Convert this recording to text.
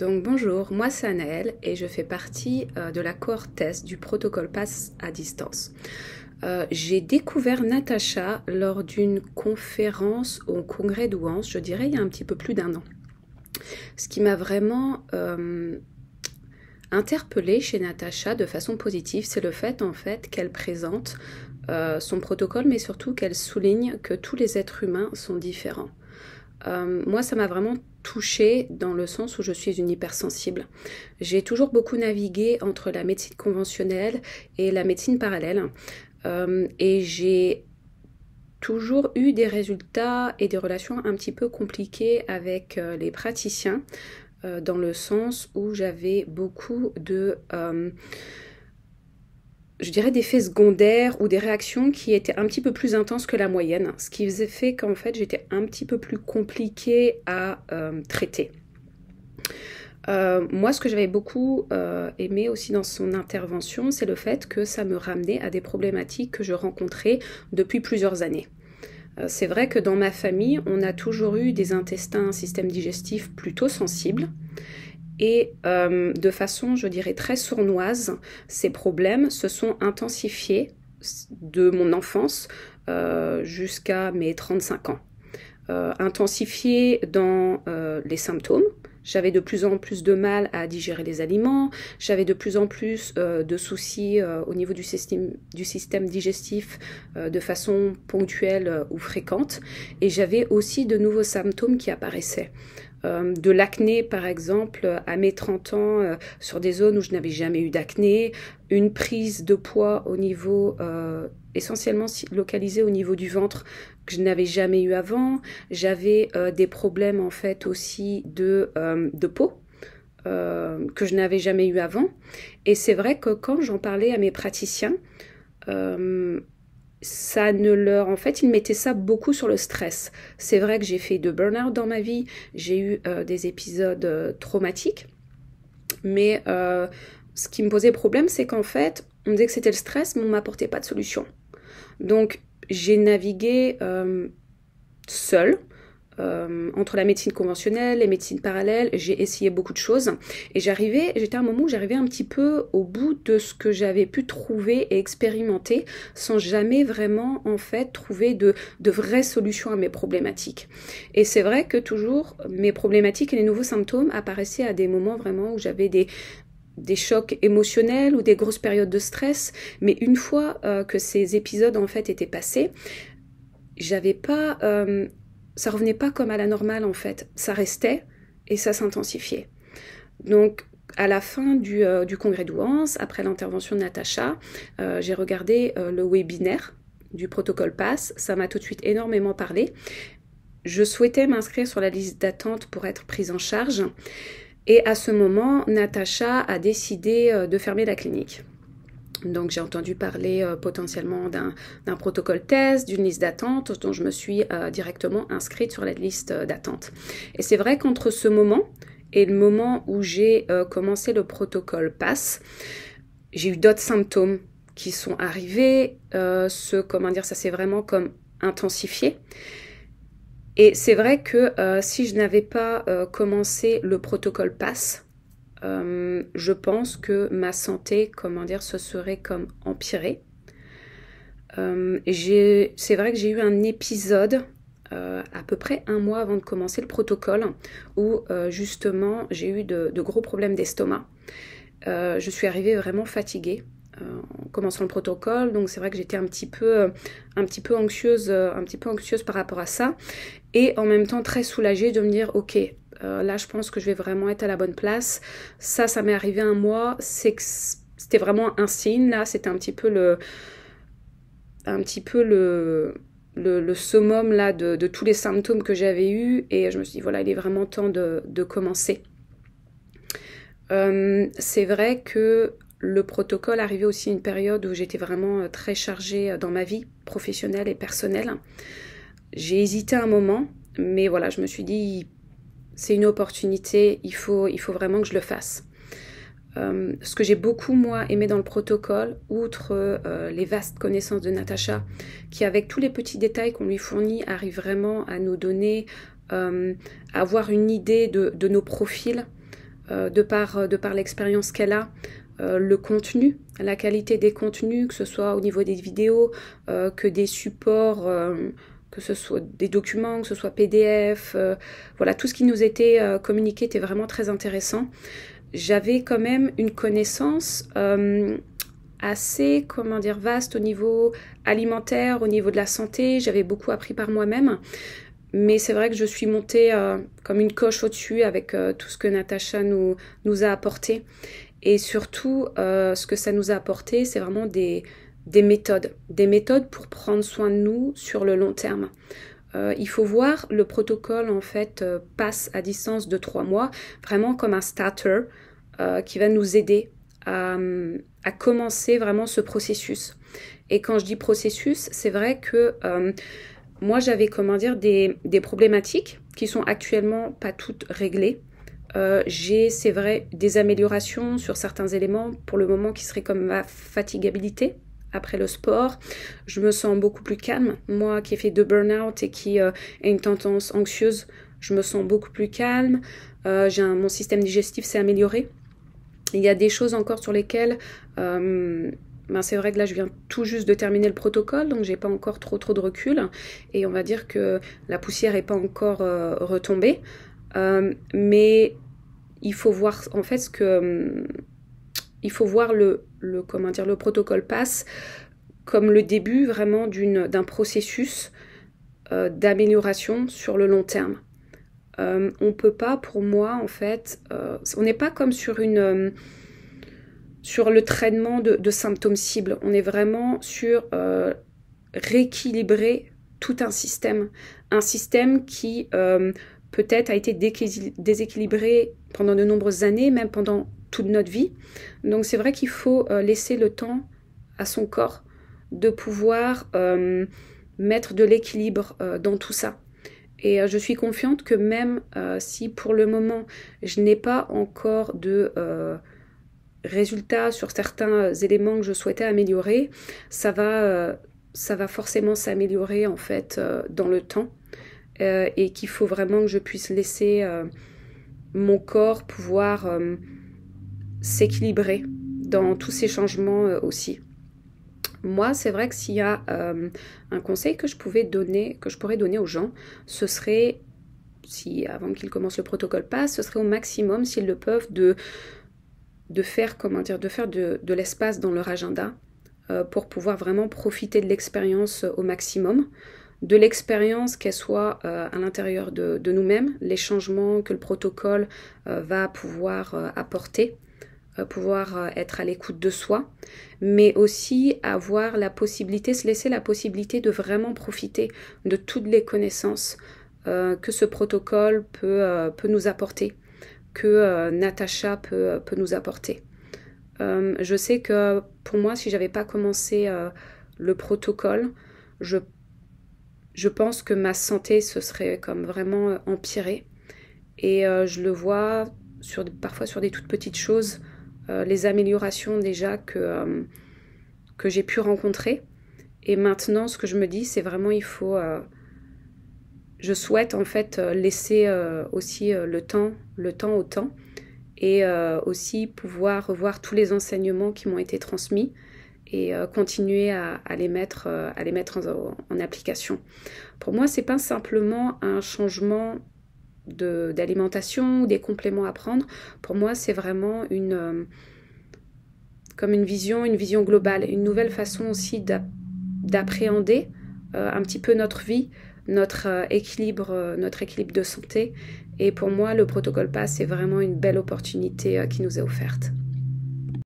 Donc bonjour, moi c'est Anaël et je fais partie euh, de la cohortesse du protocole passe à distance. Euh, j'ai découvert Natacha lors d'une conférence au congrès d'Ouance, je dirais il y a un petit peu plus d'un an. Ce qui m'a vraiment euh, interpellée chez Natacha de façon positive, c'est le fait en fait qu'elle présente son protocole, mais surtout qu'elle souligne que tous les êtres humains sont différents. moi, ça m'a vraiment touchée dans le sens où je suis une hypersensible. J'ai toujours beaucoup navigué entre la médecine conventionnelle et la médecine parallèle. Euh, et j'ai toujours eu des résultats et des relations un petit peu compliquées avec euh, les praticiens, euh, dans le sens où j'avais beaucoup de je dirais, d'effets secondaires ou des réactions qui étaient un petit peu plus intenses que la moyenne, ce qui faisait fait qu'en fait j'étais un petit peu plus compliquée à euh, traiter. Euh, moi, ce que j'avais beaucoup euh, aimé aussi dans son intervention, c'est le fait que ça me ramenait à des problématiques que je rencontrais depuis plusieurs années. c'est vrai que dans ma famille, on a toujours eu des intestins, un système digestif plutôt sensible et euh, de façon, je dirais, très sournoise, ces problèmes se sont intensifiés de mon enfance euh, jusqu'à mes 35 ans. Euh, intensifiés dans les symptômes, j'avais de plus en plus de mal à digérer les aliments, j'avais de plus en plus de soucis au niveau du système, digestif de façon ponctuelle ou fréquente, et j'avais aussi de nouveaux symptômes qui apparaissaient. Euh, de l'acné, par exemple, à mes 30 ans, euh, sur des zones où je n'avais jamais eu d'acné, une prise de poids au niveau, euh, essentiellement localisée au niveau du ventre, que je n'avais jamais eu avant. J'avais des problèmes, en fait, aussi de, de peau. que je n'avais jamais eu avant. Et c'est vrai que quand j'en parlais à mes praticiens, ça ne leur... En fait, ils mettaient ça beaucoup sur le stress. C'est vrai que j'ai fait de burn-out dans ma vie, j'ai eu euh, des épisodes euh, traumatiques, mais euh, ce qui me posait problème, c'est qu'en fait, on me disait que c'était le stress, mais on m'apportait pas de solution. Donc, j'ai navigué seule, euh, entre la médecine conventionnelle, les médecines parallèles, j'ai essayé beaucoup de choses. Et j'arrivais, j'étais à un moment où j'arrivais un petit peu au bout de ce que j'avais pu trouver et expérimenter sans jamais vraiment, en fait, trouver de, vraies solutions à mes problématiques. Et c'est vrai que toujours, mes problématiques et les nouveaux symptômes apparaissaient à des moments vraiment où j'avais des, des chocs émotionnels ou des grosses périodes de stress, mais une fois euh, que ces épisodes en fait étaient passés, j'avais pas euh, ça revenait pas comme à la normale en fait. Ça restait et ça s'intensifiait. Donc à la fin du, euh, congrès d'Ouance, après l'intervention de Natacha, euh, j'ai regardé euh, le webinaire du protocole PASS. Ça m'a tout de suite énormément parlé. Je souhaitais m'inscrire sur la liste d'attente pour être prise en charge. Et à ce moment, Natacha a décidé de fermer la clinique. Donc j'ai entendu parler euh, potentiellement d'un protocole test, d'une liste d'attente, dont je me suis euh, directement inscrite sur la liste euh, d'attente. Et c'est vrai qu'entre ce moment et le moment où j'ai commencé le protocole PASS, j'ai eu d'autres symptômes qui sont arrivés. ce, comment dire, ça s'est vraiment comme intensifié. Et c'est vrai que si je n'avais pas commencé le protocole PASS, euh, je pense que ma santé, comment dire, ce serait comme empirée. Euh, c'est vrai que j'ai eu un épisode euh, à peu près un mois avant de commencer le protocole où justement j'ai eu de, gros problèmes d'estomac. je suis arrivée vraiment fatiguée en commençant le protocole. Donc c'est vrai que j'étais un petit peu, un petit peu anxieuse, un petit peu anxieuse par rapport à ça, et en même temps très soulagée de me dire ok, euh, là je pense que je vais vraiment être à la bonne place. Ça, ça m'est arrivé un mois, c'était vraiment un signe, là c'était un petit peu le... un petit peu le... summum là de, tous les symptômes que j'avais eus et je me suis dit voilà il est vraiment temps de, commencer. Euh, c'est vrai que le protocole arrivait aussi à une période où j'étais vraiment euh, très chargée dans ma vie professionnelle et personnelle. J'ai hésité un moment, mais voilà, je me suis dit c'est une opportunité, il faut, il faut vraiment que je le fasse. Euh, ce que j'ai beaucoup moi aimé dans le protocole, outre euh, les vastes connaissances de Natacha, qui avec tous les petits détails qu'on lui fournit arrive vraiment à nous donner, euh, avoir une idée de, nos profils, de par, de par l'expérience qu'elle a, le contenu, la qualité des contenus, que ce soit au niveau des vidéos, que des supports que ce soit des documents, que ce soit PDF, euh, voilà, tout ce qui nous était euh, communiqué était vraiment très intéressant. J'avais quand même une connaissance euh, assez, comment dire, vaste au niveau alimentaire, au niveau de la santé. J'avais beaucoup appris par moi-même. Mais c'est vrai que je suis montée comme une coche au-dessus avec tout ce que Natacha nous a apporté. Et surtout, ce que ça nous a apporté, c'est vraiment des, des méthodes, des méthodes pour prendre soin de nous sur le long terme. Euh, il faut voir le protocole en fait euh, passe à distance de trois mois vraiment comme un starter euh, qui va nous aider à, commencer vraiment ce processus. Et quand je dis processus, c'est vrai que moi j'avais comment dire des, des, problématiques qui sont actuellement pas toutes réglées. j'ai, c'est vrai, des améliorations sur certains éléments pour le moment qui seraient comme ma fatigabilité, après le sport. Je me sens beaucoup plus calme. Moi qui ai fait deux burn-out et qui euh, ai une tendance anxieuse, je me sens beaucoup plus calme. Euh, mon système digestif s'est amélioré. Il y a des choses encore sur lesquelles... Euh, ben c'est vrai que là je viens tout juste de terminer le protocole, donc j'ai pas encore trop trop de recul. Et on va dire que la poussière n'est pas encore euh, retombée. mais il faut voir en fait ce que il faut voir le le, comment dire, le protocole passe comme le début vraiment d'un processus euh, d'amélioration sur le long terme. Euh, on ne peut pas, pour moi, en fait, euh, on n'est pas comme sur, une, sur le traitement de, de, symptômes cibles. On est vraiment sur rééquilibrer tout un système. Un système qui peut-être a été déséquilibré pendant de nombreuses années, même pendant de notre vie. Donc c'est vrai qu'il faut euh, laisser le temps à son corps de pouvoir euh, mettre de l'équilibre euh, dans tout ça. Et je suis confiante que même si pour le moment je n'ai pas encore de résultats sur certains éléments que je souhaitais améliorer, ça va, ça va forcément s'améliorer en fait dans le temps et qu'il faut vraiment que je puisse laisser mon corps pouvoir s'équilibrer dans tous ces changements euh, aussi. Moi, c'est vrai que s'il y a euh, un conseil que je pouvais donner, que je pourrais donner aux gens, ce serait, si avant qu'ils commencent le protocole passe, ce serait au maximum, s'ils le peuvent, de, de faire, comment dire, de faire de, l'espace dans leur agenda euh, pour pouvoir vraiment profiter de l'expérience au maximum de l'expérience, qu'elle soit à l'intérieur de nous-mêmes, les changements que le protocole va pouvoir apporter euh, pouvoir euh, être à l'écoute de soi, mais aussi avoir la possibilité, se laisser la possibilité de vraiment profiter de toutes les connaissances euh, que ce protocole peut, peut nous apporter, que Natacha peut, peut, nous apporter. je sais que pour moi, si j'avais pas commencé le protocole, je, je pense que ma santé se serait comme vraiment empirée. Et je le vois sur, parfois sur des toutes petites choses euh, les améliorations déjà que, euh, que j'ai pu rencontrer. Et maintenant, ce que je me dis, c'est vraiment il faut... Euh, je souhaite en fait laisser aussi le temps, le temps au temps, et aussi pouvoir revoir tous les enseignements qui m'ont été transmis et continuer à, les mettre, à les mettre en, en application. Pour moi, c'est pas simplement un changement d'alimentation ou des compléments à prendre, pour moi, c'est vraiment une, euh, comme une vision, une vision globale, une nouvelle façon aussi d'appréhender euh, un petit peu notre vie, notre euh, équilibre, notre équilibre de santé. Et pour moi, le protocole passe c'est vraiment une belle opportunité qui nous est offerte.